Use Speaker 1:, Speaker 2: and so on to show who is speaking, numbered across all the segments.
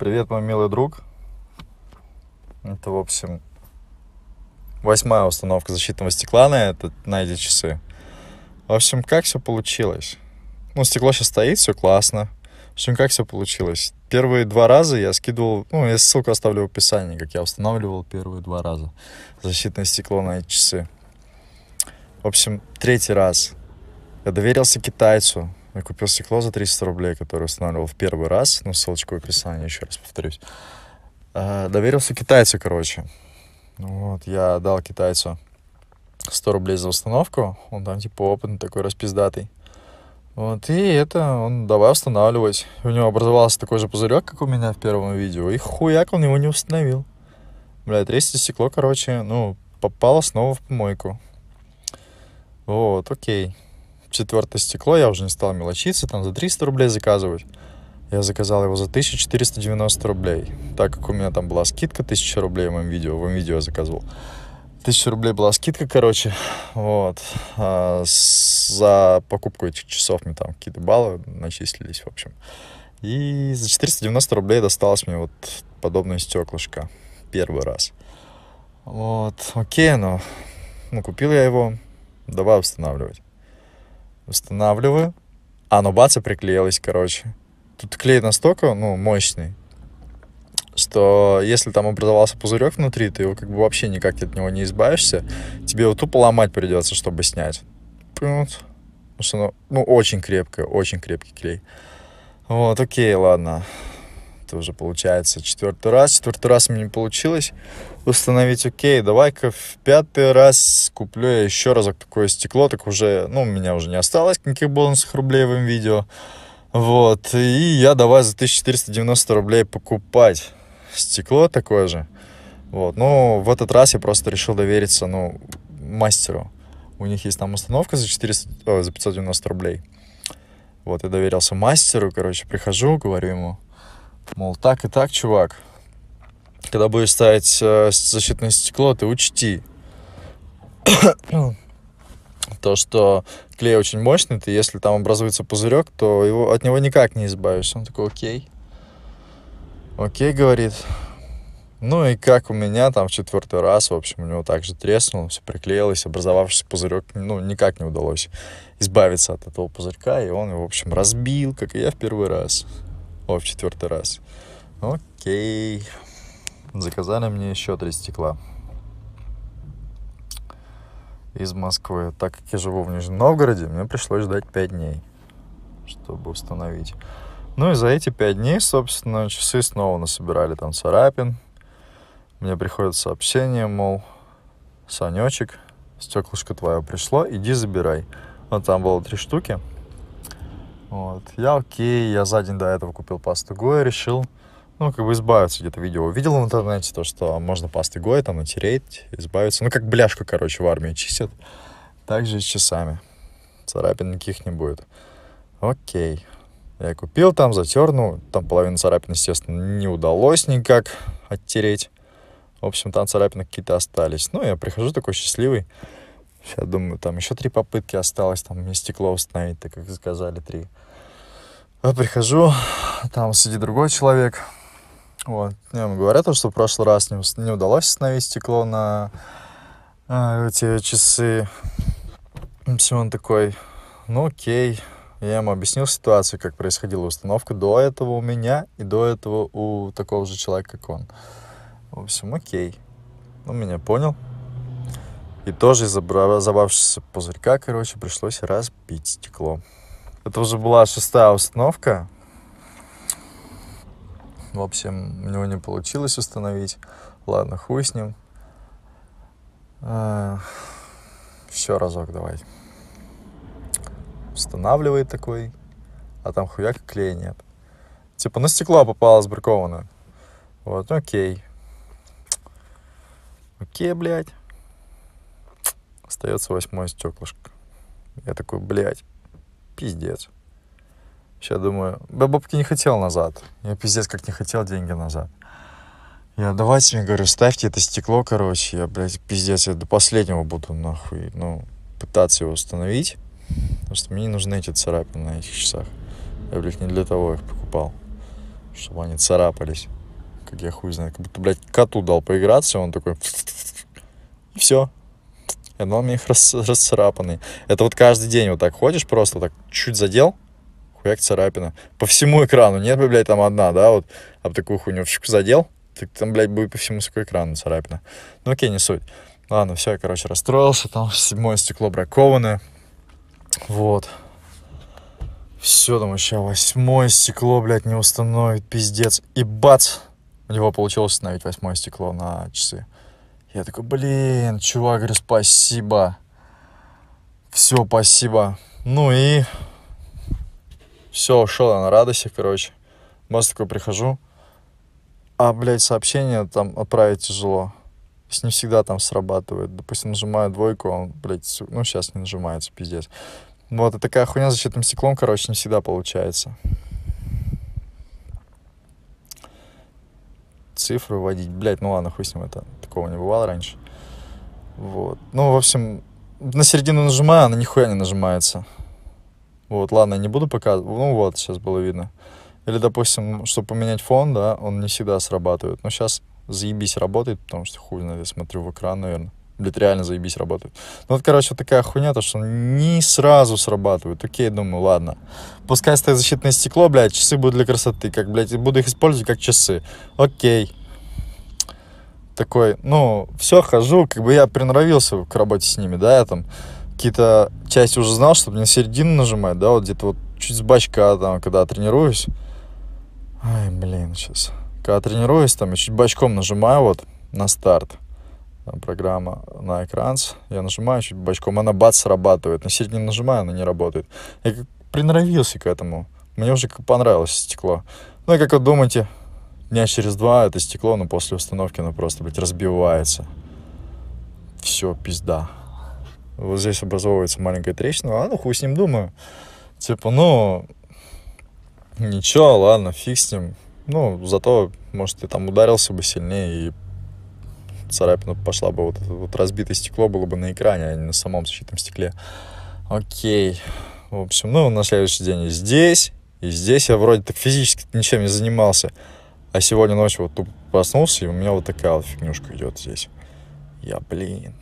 Speaker 1: Привет, мой милый друг. Это, в общем, восьмая установка защитного стекла на, это, на эти часы. В общем, как все получилось? Ну, стекло сейчас стоит, все классно. В общем, как все получилось? Первые два раза я скидывал, ну, я ссылку оставлю в описании, как я устанавливал первые два раза защитное стекло на эти часы. В общем, третий раз я доверился китайцу, я купил стекло за 300 рублей, которое устанавливал в первый раз. Ну, ссылочку в описании, еще раз повторюсь. Э, доверился китайцу, короче. Вот, я дал китайцу 100 рублей за установку. Он там, типа, опытный такой, распиздатый. Вот, и это он давай устанавливать. У него образовался такой же пузырек, как у меня в первом видео. И хуяк он его не установил. Бля, трясти стекло, короче, ну, попало снова в помойку. Вот, окей четвертое стекло, я уже не стал мелочиться, там за 300 рублей заказывать. Я заказал его за 1490 рублей, так как у меня там была скидка 1000 рублей в моем видео, в моем видео я заказывал. 1000 рублей была скидка, короче, вот, а, за покупку этих часов мне там какие-то баллы начислились, в общем. И за 490 рублей досталось мне вот подобное стеклышко первый раз. Вот, окей, но ну, купил я его, давай устанавливать устанавливаю, а оно ну, бац и приклеилось, короче. Тут клей настолько, ну, мощный, что если там образовался пузырек внутри, ты его как бы вообще никак от него не избавишься, тебе его тупо ломать придется, чтобы снять. Потому что ну, ну, очень крепкое, очень крепкий клей. Вот, окей, ладно это уже получается четвертый раз. Четвертый раз мне не получилось установить, окей, давай-ка в пятый раз куплю я еще разок такое стекло, так уже, ну, у меня уже не осталось никаких бонусных рублей в видео. Вот, и я давай за 1490 рублей покупать стекло такое же. Вот, ну, в этот раз я просто решил довериться, ну, мастеру. У них есть там установка за, 400, о, за 590 рублей. Вот, я доверился мастеру, короче, прихожу, говорю ему, Мол, так и так, чувак, когда будешь ставить э, защитное стекло, ты учти то, что клей очень мощный, ты если там образуется пузырек, то его, от него никак не избавишься. Он такой, окей. Окей, говорит. Ну и как у меня там в четвертый раз, в общем, у него также треснуло, все приклеилось, образовавшийся пузырек, ну, никак не удалось избавиться от этого пузырька, и он, в общем, разбил, как и я в первый раз. О, в четвертый раз. Окей. Заказали мне еще три стекла. Из Москвы. Так как я живу в Нижнем Новгороде, мне пришлось ждать 5 дней, чтобы установить. Ну и за эти 5 дней, собственно, часы снова насобирали там царапин. Мне приходит сообщение, мол, Санечек, стеклышко твое пришло, иди забирай. Вот там было три штуки. Вот. Я окей, я за день до этого купил пасту Гоя, решил, ну, как бы избавиться где-то видео. Увидел в интернете то, что можно пасты Гоя там натереть, избавиться. Ну, как бляшку, короче, в армии чистят. Так же и с часами. Царапин никаких не будет. Окей. Я купил там, затер, ну, там половину царапин, естественно, не удалось никак оттереть. В общем, там царапины какие-то остались. Ну, я прихожу такой счастливый. Сейчас думаю, там еще три попытки осталось, там мне стекло установить, так как заказали три. Я прихожу, там сидит другой человек. Вот, я ему говорю то, что в прошлый раз не, не удалось установить стекло на э, эти часы. он такой, ну окей. Я ему объяснил ситуацию, как происходила установка до этого у меня и до этого у такого же человека, как он. В общем, окей. Он меня понял, и тоже из за забавшегося пузырька, короче, пришлось разбить стекло. Это уже была шестая установка. В общем, у него не получилось установить. Ладно, хуй с ним. Еще а, разок давай. Устанавливает такой, а там хуяк клея нет. Типа на ну, стекло попало сбраковано. Вот, окей. Окей, блядь остается восьмое стеклышко. Я такой, блядь, пиздец. Сейчас думаю, да бабки не хотел назад. Я пиздец как не хотел деньги назад. Я давайте, мне говорю, ставьте это стекло, короче. Я, блядь, пиздец, я до последнего буду, нахуй, ну, пытаться его установить. Потому что мне не нужны эти царапины на этих часах. Я, блядь, не для того их покупал. Чтобы они царапались. Как я хуй знаю Как будто, блядь, коту дал поиграться, он такой... И все, и он их рас, расцарапанный. Это вот каждый день вот так ходишь, просто так чуть задел, хуяк царапина. По всему экрану, нет, блядь, там одна, да, вот, об такую хуйню задел, так там, блядь, будет по всему экрану царапина. Ну окей, не суть. Ладно, все, я, короче, расстроился, там седьмое стекло бракованное. Вот. Все, там еще восьмое стекло, блядь, не установит, пиздец. И бац! У него получилось установить восьмое стекло на часы. Я такой, блин, чувак, говорю, спасибо. Все, спасибо. Ну и все, ушел я на радости, короче. Бас такой прихожу. А, блядь, сообщение там отправить тяжело. с есть не всегда там срабатывает. Допустим, нажимаю двойку, он, блядь, ну сейчас не нажимается, пиздец. Вот, и такая хуйня за защитным стеклом, короче, не всегда получается. цифры вводить. Блять, ну ладно, хуй с ним, это такого не бывало раньше. Вот. Ну, в общем, на середину нажимаю, она нихуя не нажимается. Вот, ладно, не буду показывать. Ну вот, сейчас было видно. Или, допустим, чтобы поменять фон, да, он не всегда срабатывает. Но ну, сейчас заебись работает, потому что хуй знает, я смотрю в экран, наверное. блять реально заебись работает. Ну вот, короче, вот такая хуйня, то, что не сразу срабатывает. Окей, думаю, ладно. Пускай стоит защитное стекло, блядь, часы будут для красоты, как, блядь, буду их использовать как часы. Окей такой, ну, все, хожу, как бы я приноровился к работе с ними, да, я там какие-то части уже знал, чтобы не на середину нажимать, да, вот где-то вот чуть с бачка, там, когда тренируюсь. Ай, блин, сейчас. Когда тренируюсь, там, я чуть бачком нажимаю вот на старт. Там программа на экран, я нажимаю чуть бачком, она бац срабатывает. На середину нажимаю, она не работает. Я как приноровился к этому. Мне уже понравилось стекло. Ну и как вы думаете, Дня через два это стекло, ну после установки оно просто, блядь, разбивается. Все, пизда. Вот здесь образовывается маленькая трещина. А, ну хуй с ним думаю. Типа, ну, ничего, ладно, фиг с ним. Ну, зато, может, ты там ударился бы сильнее и царапина пошла бы, вот вот разбитое стекло было бы на экране, а не на самом защитном стекле. Окей. В общем, ну, на следующий день и здесь, и здесь я вроде так физически ничем не занимался. А сегодня ночью вот тупо проснулся, и у меня вот такая вот фигнюшка идет здесь. Я, блин,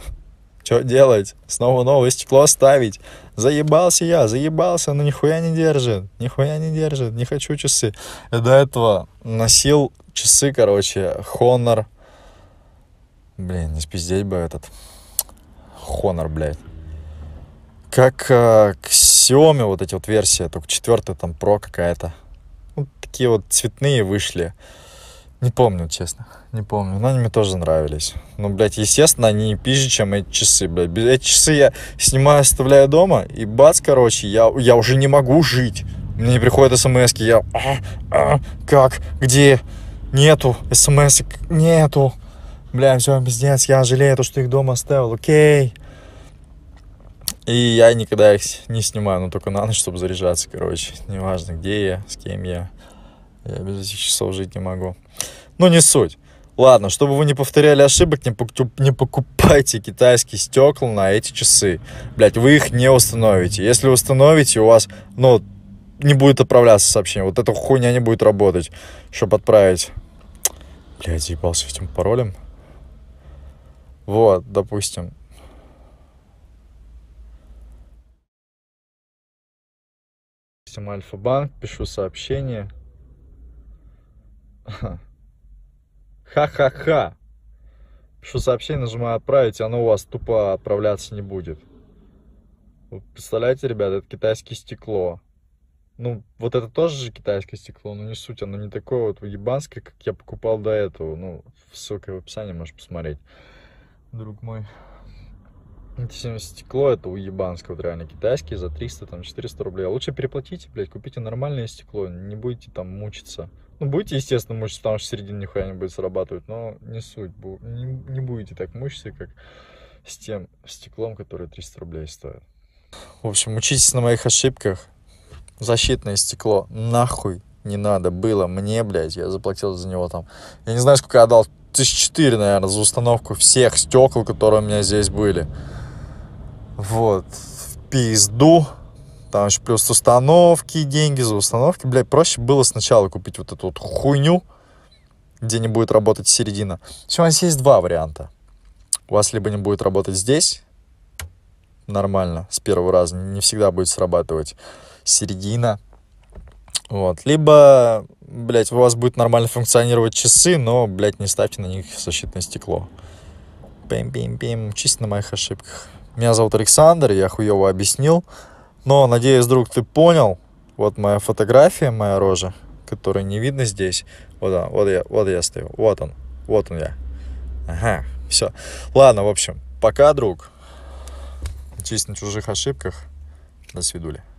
Speaker 1: что делать? Снова новое стекло ставить. Заебался я, заебался, но нихуя не держит, нихуя не держит, не хочу часы. Я до этого носил часы, короче, Honor. Блин, не спиздеть бы этот. Honor, блядь. Как а, к Xiaomi вот эти вот версии, а только четвертая там Pro какая-то такие вот цветные вышли. Не помню, честно. Не помню. Но они мне тоже нравились. Ну, блядь, естественно, они пизже, чем эти часы, блядь. Эти часы я снимаю, оставляю дома, и бац, короче, я, я уже не могу жить. Мне приходят смс я... А, а, как? Где? Нету смс Нету. Бля, все, пиздец, я жалею то, что их дома оставил. Окей. И я никогда их не снимаю, но ну, только на ночь, чтобы заряжаться, короче. Неважно, где я, с кем я. Я без этих часов жить не могу. Ну, не суть. Ладно, чтобы вы не повторяли ошибок, не, покуп, не покупайте китайские стекла на эти часы. Блять, вы их не установите. Если установите, у вас, ну, не будет отправляться сообщение. Вот эта хуйня не будет работать, чтобы отправить. Блядь, заебался этим паролем. Вот, допустим. Допустим, Альфа-банк, пишу сообщение. Ха-ха-ха. Пишу сообщение, нажимаю отправить, и оно у вас тупо отправляться не будет. Вы представляете, ребята, это китайское стекло. Ну, вот это тоже же китайское стекло, но не суть, оно не такое вот ебанское, как я покупал до этого. Ну, ссылка в описании, можешь посмотреть. Друг мой. Это стекло, это уебанское, вот реально, китайские за 300, там, 400 рублей. А лучше переплатите, блядь, купите нормальное стекло, не будете там мучиться. Ну, будете, естественно, мучиться, потому что середина нихуя не будет срабатывать, но не суть. Не, не будете так мучиться, как с тем стеклом, которое 300 рублей стоит. В общем, учитесь на моих ошибках. Защитное стекло нахуй не надо было мне, блядь. Я заплатил за него там, я не знаю, сколько я отдал, тысяч четыре, наверное, за установку всех стекол, которые у меня здесь были. Вот, в пизду. Там еще плюс установки, деньги за установки. Блядь, проще было сначала купить вот эту вот хуйню, где не будет работать середина. Все, у вас есть два варианта. У вас либо не будет работать здесь, нормально, с первого раза, не всегда будет срабатывать середина. Вот. Либо, блядь, у вас будет нормально функционировать часы, но, блядь, не ставьте на них защитное стекло. Пим-пим-пим, чисто на моих ошибках. Меня зовут Александр, я хуево объяснил. Но, надеюсь, друг, ты понял. Вот моя фотография, моя рожа, которой не видно здесь. Вот она, вот я, вот я стою. Вот он, вот он я. Ага, все. Ладно, в общем, пока, друг. Учись на чужих ошибках. До свидули.